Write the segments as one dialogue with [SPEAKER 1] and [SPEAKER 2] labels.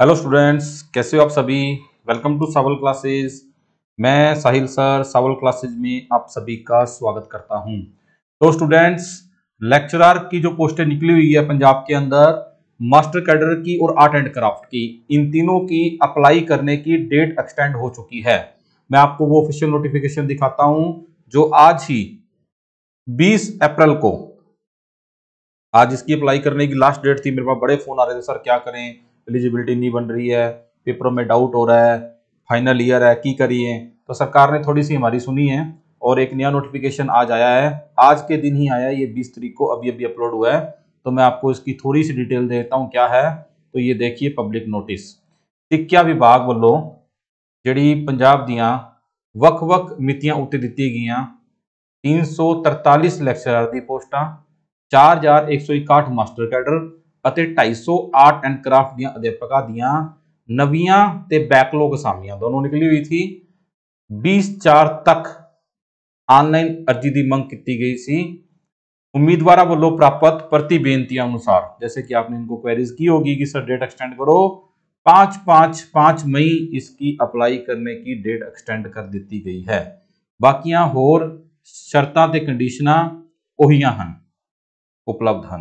[SPEAKER 1] hello students कैसे हो आप सभी वेलकम टू सावल क्लासेस मैं साहिल सर सावल क्लासेस में आप सभी का स्वागत करता हूं तो स्टूडेंट्स लेक्चरर की जो पोस्टें निकली हुई है पंजाब के अंदर मास्टर कैडर की और आर्ट एंड क्राफ्ट की इन तीनों की अप्लाई करने की डेट एक्सटेंड हो चुकी है मैं आपको वो ऑफिशियल नोटिफिकेशन दिखाता हूँ जो आज ही बीस अप्रैल को आज इसकी अप्लाई करने की लास्ट डेट थी मेरे पास बड़े फोन आ रहे थे सर क्या करें एलिजिबिलिटी नहीं बन रही है पेपरों में डाउट हो रहा है फाइनल ईयर है की करिए तो सरकार ने थोड़ी सी हमारी सुनी है और एक नया नोटिफिकेशन आज आया है आज के दिन ही आया है ये बीस तरीक को अभी अभी अपलोड हुआ है तो मैं आपको इसकी थोड़ी सी डिटेल देता हूँ क्या है तो ये देखिए पब्लिक नोटिस ਸਿੱਖਿਆ वक् वक् मितियाँ उत्ते ਦੀਆਂ ਵੱਖ तीन सौ तरतालीस लैक्चरार दोस्टा चार हजार एक सौ इकाहठ मास्टर कैडर ढाई सौ आर्ट एंड क्राफ्ट दध्यापक दिया नवी बैकलॉग असामिया दोनों निकली हुई थी बीस चार तक ऑनलाइन अर्जी की मंग की गई सी उम्मीदवार वालों प्राप्त प्रति बेनती अनुसार जैसे कि आपने इनको क्वेरीज की होगी कि सर डेट एक्सटेंड करो पाँच पाँच पाँच मई इसकी अप्लाई करने की डेट एक्सटेंड कर दी गई है बाकिया होर शर्त कंडीशन उपलब्ध हैं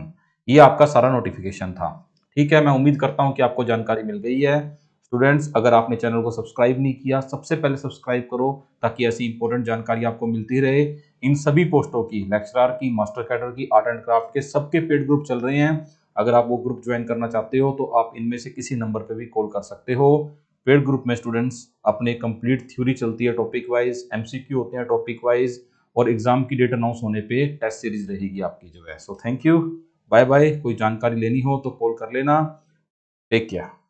[SPEAKER 1] ये आपका सारा नोटिफिकेशन था ठीक है मैं उम्मीद करता हूँ कि आपको जानकारी मिल गई है स्टूडेंट्स अगर आपने चैनल को सब्सक्राइब नहीं किया सबसे पहले सब्सक्राइब करो ताकि ऐसी इंपॉर्टेंट जानकारी आपको मिलती रहे इन सभी पोस्टों की लेक्चरार की मास्टर कैडर की आर्ट एंड क्राफ्ट के सबके पेड ग्रुप चल रहे हैं अगर आप वो ग्रुप ज्वाइन करना चाहते हो तो आप इनमें से किसी नंबर पर भी कॉल कर सकते हो पेड ग्रुप में स्टूडेंट्स अपने कंप्लीट थ्योरी चलती है टॉपिक वाइज एमसीक्यू होते हैं टॉपिक वाइज और एग्जाम की डेट अनाउंस होने पे टेस्ट सीरीज रहेगी आपकी जो है सो थैंक यू बाय बाय कोई जानकारी लेनी हो तो कॉल कर लेना टेक केयर